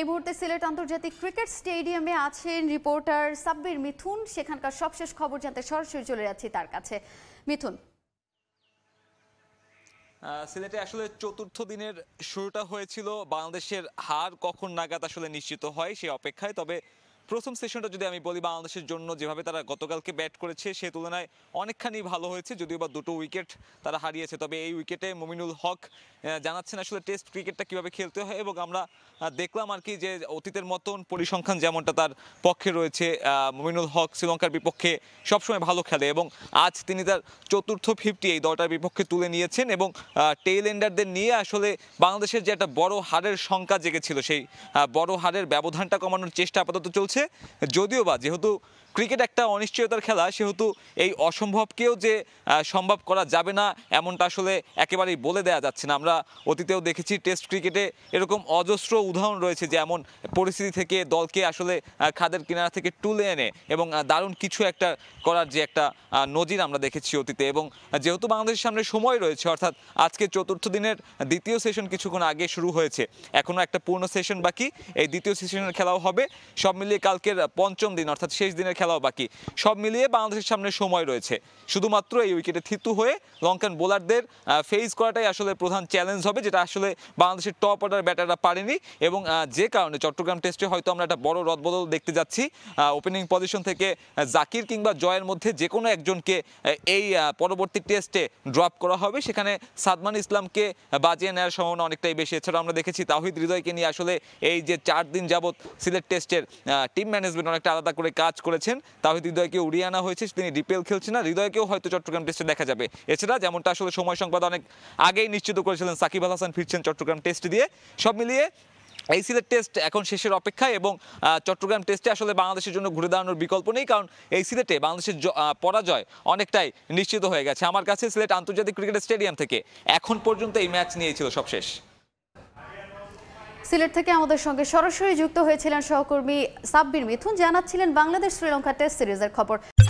এই মুহূর্তে সিলেট আন্তর্জাতিক ক্রিকেট স্টেডিয়ামে আছেন রিপোর্টার সাব্বির মিথুন সেখানকার সবশেষ খবর জানতে সরাসরি চলে যাচ্ছি তার কাছে মিথুন সিলেটে আসলে চতুর্থ দিনের শুরুটা হয়েছিল বাংলাদেশের হার কখন নাগাদ আসলে নিশ্চিত হয় সে অপেক্ষায় তবে প্রথম সেশনটা যদি আমি বলি বাংলাদেশের জন্য যেভাবে তারা গতকালকে ব্যাট করেছে সে তুলনায় অনেকখানি ভালো হয়েছে যদিও বা দুটো উইকেট তারা হারিয়েছে তবে এই উইকেটে মমিনুল হক জানাচ্ছেন আসলে টেস্ট ক্রিকেটটা কিভাবে খেলতে হয় এবং আমরা দেখলাম আর কি যে অতীতের মতন পরিসংখ্যান যেমনটা তার পক্ষে রয়েছে মমিনুল হক শ্রীলঙ্কার বিপক্ষে সবসময় ভালো খেলে এবং আজ তিনি তার চতুর্থ ফিফটি এই দলটার বিপক্ষে তুলে নিয়েছেন এবং টেইল এন্ডারদের নিয়ে আসলে বাংলাদেশের যে একটা বড় হারের শঙ্কা জেগেছিল সেই বড় হারের ব্যবধানটা কমানোর চেষ্টা আপাতত চলছে হয়েছে যদিও বা যেহেতু ক্রিকেট একটা অনিশ্চয়তার খেলা সেহেতু এই অসম্ভবকেও যে সম্ভব করা যাবে না এমনটা আসলে একেবারেই বলে দেওয়া যাচ্ছে না আমরা অতীতেও দেখেছি টেস্ট ক্রিকেটে এরকম অজস্র উদাহরণ রয়েছে যে এমন পরিস্থিতি থেকে দলকে আসলে খাদের কিনারা থেকে তুলে এনে এবং দারুণ কিছু একটা করার যে একটা নজির আমরা দেখেছি অতীতে এবং যেহেতু বাংলাদেশের সামনে সময় রয়েছে অর্থাৎ আজকে চতুর্থ দিনের দ্বিতীয় সেশন কিছুক্ষণ আগে শুরু হয়েছে এখনও একটা পূর্ণ সেশন বাকি এই দ্বিতীয় সেশনের খেলাও হবে সব মিলিয়ে কালকের পঞ্চম দিন অর্থাৎ শেষ দিনের খেলাও বাকি সব মিলিয়ে বাংলাদেশের সামনে সময় রয়েছে শুধুমাত্র এই উইকেটে থিতু হয়ে লঙ্কান বোলারদের ফেস করাটাই আসলে প্রধান চ্যালেঞ্জ হবে যেটা আসলে বাংলাদেশের টপ অর্ডার ব্যাটাররা পারেনি এবং যে কারণে চট্টগ্রাম টেস্টে হয়তো আমরা একটা বড় রদবদল দেখতে যাচ্ছি ওপেনিং পজিশন থেকে জাকির কিংবা জয়ের মধ্যে যে কোনো একজনকে এই পরবর্তী টেস্টে ড্রপ করা হবে সেখানে সাদমান ইসলামকে বাজিয়ে নেওয়ার সম্ভাবনা অনেকটাই বেশি এছাড়া আমরা দেখেছি তাহিদ হৃদয়কে নিয়ে আসলে এই যে চার দিন যাবৎ সিলেট টেস্টের টিম ম্যানেজমেন্ট অনেকটা আলাদা করে কাজ করেছে খেলছেন তাহিদ হৃদয়কে উড়িয়ে আনা হয়েছে তিনি ডিপিএল খেলছেন না হৃদয়কেও হয়তো চট্টগ্রাম টেস্টে দেখা যাবে এছাড়া যেমনটা আসলে সময় সংবাদ অনেক আগেই নিশ্চিত করেছিলেন সাকিব আল হাসান ফিরছেন চট্টগ্রাম টেস্ট দিয়ে সব মিলিয়ে এই সিলেট টেস্ট এখন শেষের অপেক্ষায় এবং চট্টগ্রাম টেস্টে আসলে বাংলাদেশের জন্য ঘুরে দাঁড়ানোর বিকল্প নেই কারণ এই সিলেটে বাংলাদেশের পরাজয় অনেকটাই নিশ্চিত হয়ে গেছে আমার কাছে সিলেট আন্তর্জাতিক ক্রিকেট স্টেডিয়াম থেকে এখন পর্যন্ত এই ম্যাচ নিয়েছিল সবশেষ সিলেট থেকে আমাদের সঙ্গে সরাসরি যুক্ত হয়েছিলেন সহকর্মী সাব্বির মিথুন জানাচ্ছিলেন বাংলাদেশ শ্রীলঙ্কা টেস্ট সিরিজের খবর